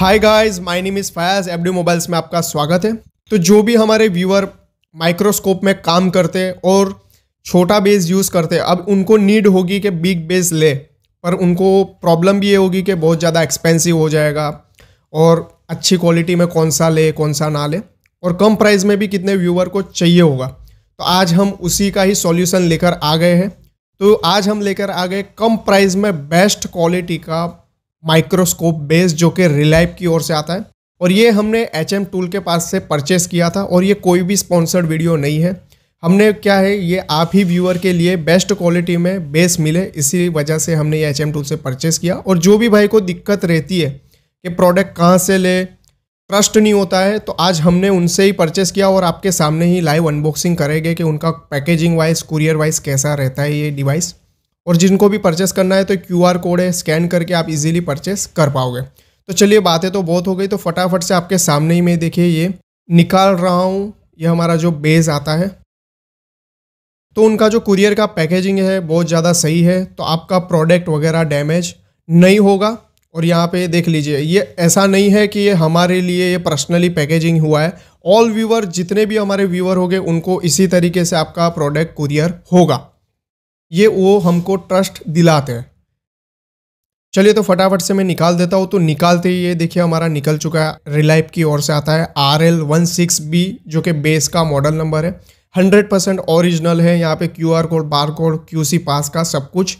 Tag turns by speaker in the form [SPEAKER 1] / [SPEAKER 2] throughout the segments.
[SPEAKER 1] hi guys my name is Fayaz F mobiles में आपका स्वागत है तो जो भी हमारे व्यूअर माइक्रोस्कोप में काम करते और छोटा बेस यूज़ करते अब उनको नीड होगी कि बिग बेस ले पर उनको प्रॉब्लम भी ये होगी कि बहुत ज़्यादा एक्सपेंसिव हो जाएगा और अच्छी क्वालिटी में कौन सा ले कौन सा ना ले और कम प्राइस में भी कितने व्यूअर को चाहिए होगा तो आज हम उसी का ही सॉल्यूशन लेकर आ गए हैं तो आज हम लेकर आ गए कम प्राइस में बेस्ट क्वालिटी का माइक्रोस्कोप बेस जो कि रिलाइप की ओर से आता है और ये हमने एच एम टूल के पास से परचेस किया था और ये कोई भी स्पॉन्सर्ड वीडियो नहीं है हमने क्या है ये आप ही व्यूअर के लिए बेस्ट क्वालिटी में बेस मिले इसी वजह से हमने ये एच एम टूल से परचेस किया और जो भी भाई को दिक्कत रहती है कि प्रोडक्ट कहाँ से ले ट्रस्ट नहीं होता है तो आज हमने उनसे ही परचेस किया और आपके सामने ही लाइव अनबॉक्सिंग करेंगे कि उनका पैकेजिंग वाइज कुरियर वाइज कैसा रहता है ये डिवाइस और जिनको भी परचेस करना है तो क्यू आर कोड है स्कैन करके आप इजीली परचेस कर पाओगे तो चलिए बातें तो बहुत हो गई तो फटाफट से आपके सामने ही मैं देखिए ये निकाल रहा हूँ ये हमारा जो बेस आता है तो उनका जो कुरियर का पैकेजिंग है बहुत ज़्यादा सही है तो आपका प्रोडक्ट वगैरह डैमेज नहीं होगा और यहाँ पे देख लीजिए ये ऐसा नहीं है कि ये हमारे लिए ये पर्सनली पैकेजिंग हुआ है ऑल व्यूवर जितने भी हमारे व्यूवर होंगे उनको इसी तरीके से आपका प्रोडक्ट कुरियर होगा ये वो हमको ट्रस्ट दिलाते हैं चलिए तो फटाफट से मैं निकाल देता हूँ तो निकालते ही ये देखिए हमारा निकल चुका है रिलाइप की ओर से आता है R L one six B जो कि बेस का मॉडल नंबर है हंड्रेड परसेंट ओरिजिनल है यहाँ पे Q R code bar code Q C pass का सब कुछ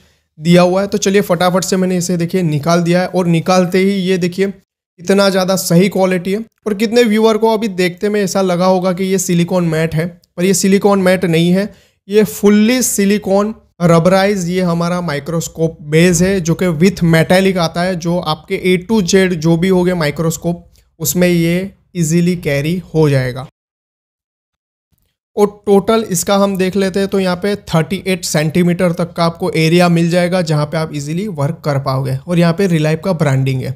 [SPEAKER 1] दिया हुआ है तो चलिए फटाफट से मैंने इसे देखिए निकाल दिया है और निकालते ही ये देखिए इतना ज़्यादा सही क्वालिटी है और कितने व्यूअर को अभी देखते में ऐसा लगा होगा कि ये सिलिकॉन मैट है पर ये सिलिकॉन मैट नहीं है ये फुल्ली सिलिकॉन रबराइज ये हमारा माइक्रोस्कोप बेस है जो कि विथ मेटेलिक आता है जो आपके ए टू जेड जो भी हो गए माइक्रोस्कोप उसमें ये इजीली कैरी हो जाएगा और टोटल इसका हम देख लेते हैं तो यहाँ पे 38 सेंटीमीटर तक का आपको एरिया मिल जाएगा जहाँ पे आप इजीली वर्क कर पाओगे और यहाँ पे रिलाइफ का ब्रांडिंग है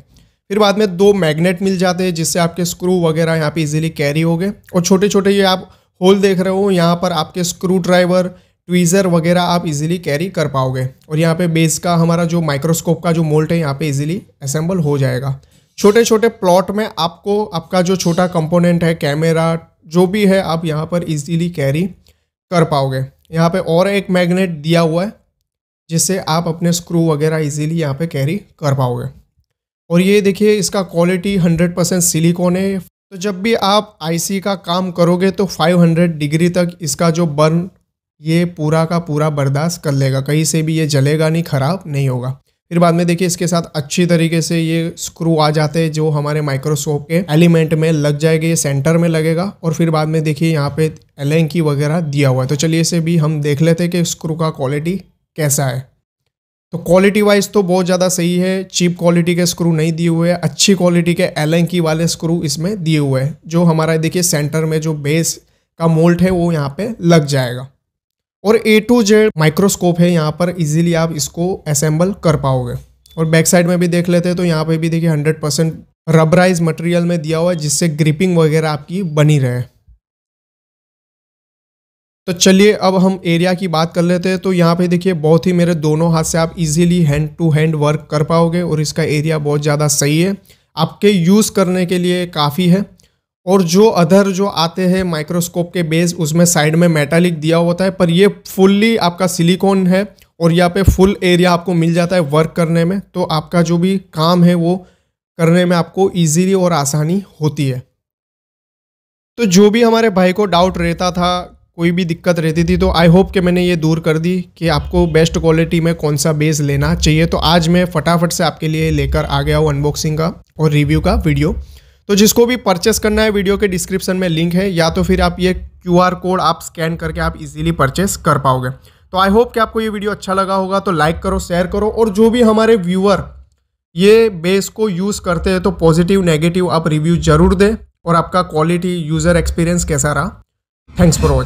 [SPEAKER 1] फिर बाद में दो मैग्नेट मिल जाते हैं जिससे आपके स्क्रू वगैरह यहाँ पे इजीली कैरी हो गए और छोटे छोटे ये आप होल देख रहे हो यहाँ पर आपके स्क्रू ड्राइवर ट्वीज़र वगैरह आप इजीली कैरी कर पाओगे और यहाँ पे बेस का हमारा जो माइक्रोस्कोप का जो मोल्ट है यहाँ पे इजीली असेंबल हो जाएगा छोटे छोटे प्लॉट में आपको आपका जो छोटा कंपोनेंट है कैमरा जो भी है आप यहाँ पर इजीली कैरी कर पाओगे यहाँ पे और एक मैग्नेट दिया हुआ है जिससे आप अपने स्क्रू वगैरह ईज़िली यहाँ पर कैरी कर पाओगे और ये देखिए इसका क्वालिटी हंड्रेड परसेंट है तो जब भी आप आईसी का काम करोगे तो 500 डिग्री तक इसका जो बर्न ये पूरा का पूरा बर्दाश्त कर लेगा कहीं से भी ये जलेगा नहीं ख़राब नहीं होगा फिर बाद में देखिए इसके साथ अच्छी तरीके से ये स्क्रू आ जाते हैं जो हमारे माइक्रोस्कोप के एलिमेंट में लग जाएगा ये सेंटर में लगेगा और फिर बाद में देखिए यहाँ पे एलेंकी वगैरह दिया हुआ है तो चलिए इसे भी हम देख लेते हैं कि स्क्रू का क्वालिटी कैसा है तो क्वालिटी वाइज तो बहुत ज़्यादा सही है चीप क्वालिटी के स्क्रू नहीं दिए हुए अच्छी क्वालिटी के एलेंकी वाले स्क्रू इसमें दिए हुए हैं जो हमारा देखिए सेंटर में जो बेस का मोल्ट है वो यहाँ पर लग जाएगा और ए टू जेड माइक्रोस्कोप है यहाँ पर इजीली आप इसको असेंबल कर पाओगे और बैक साइड में भी देख लेते हैं तो यहाँ पे भी देखिए 100 परसेंट रबराइज मटेरियल में दिया हुआ है जिससे ग्रिपिंग वगैरह आपकी बनी रहे तो चलिए अब हम एरिया की बात कर लेते हैं तो यहाँ पे देखिए बहुत ही मेरे दोनों हाथ से आप easily hand to hand work कर पाओगे और इसका एरिया बहुत ज़्यादा सही है आपके यूज़ करने के लिए काफ़ी है और जो अदर जो आते हैं माइक्रोस्कोप के बेस उसमें साइड में मेटालिक दिया होता है पर ये फुल्ली आपका सिलिकॉन है और यहाँ पे फुल एरिया आपको मिल जाता है वर्क करने में तो आपका जो भी काम है वो करने में आपको इजीली और आसानी होती है तो जो भी हमारे भाई को डाउट रहता था कोई भी दिक्कत रहती थी तो आई होप कि मैंने ये दूर कर दी कि आपको बेस्ट क्वालिटी में कौन सा बेस लेना चाहिए तो आज मैं फटाफट से आपके लिए लेकर आ गया हूँ अनबॉक्सिंग का और रिव्यू का वीडियो तो जिसको भी परचेस करना है वीडियो के डिस्क्रिप्शन में लिंक है या तो फिर आप ये क्यू कोड आप स्कैन करके आप इजीली परचेस कर पाओगे तो आई होप कि आपको ये वीडियो अच्छा लगा होगा तो लाइक करो शेयर करो और जो भी हमारे व्यूअर ये बेस को यूज़ करते हैं तो पॉजिटिव नेगेटिव आप रिव्यू जरूर दें और आपका क्वालिटी यूज़र एक्सपीरियंस कैसा रहा थैंक्स फॉर वॉचिंग